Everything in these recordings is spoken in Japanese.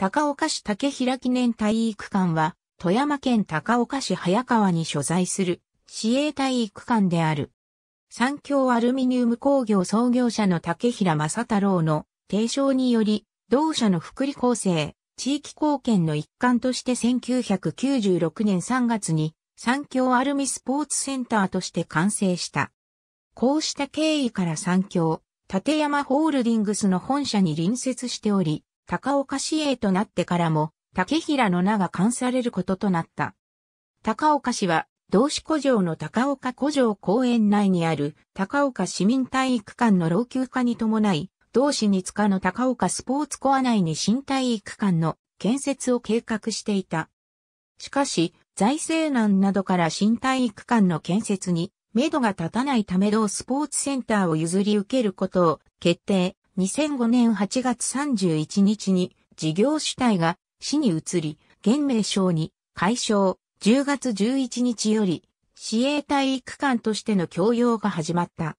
高岡市竹平記念体育館は、富山県高岡市早川に所在する、市営体育館である。三業アルミニウム工業創業者の竹平正太郎の提唱により、同社の福利厚生、地域貢献の一環として1996年3月に、三業アルミスポーツセンターとして完成した。こうした経緯から三業、立山ホールディングスの本社に隣接しており、高岡市営となってからも、竹平の名が冠されることとなった。高岡市は、同志古城の高岡古城公園内にある高岡市民体育館の老朽化に伴い、同市に課の高岡スポーツコア内に新体育館の建設を計画していた。しかし、財政難などから新体育館の建設に、目処が立たないため同スポーツセンターを譲り受けることを決定。2005年8月31日に事業主体が市に移り、現名称に解消10月11日より市営体育館としての教用が始まった。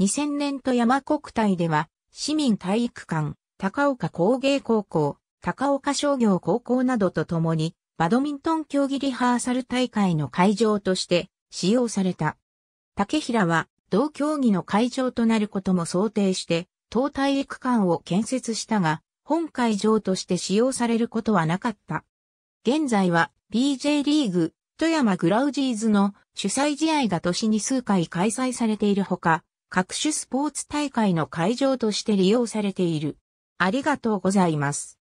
2000年と山国体では市民体育館、高岡工芸高校、高岡商業高校などとともにバドミントン競技リハーサル大会の会場として使用された。竹平は同競技の会場となることも想定して東体育館を建設したが、本会場として使用されることはなかった。現在は BJ リーグ、富山グラウジーズの主催試合が年に数回開催されているほか、各種スポーツ大会の会場として利用されている。ありがとうございます。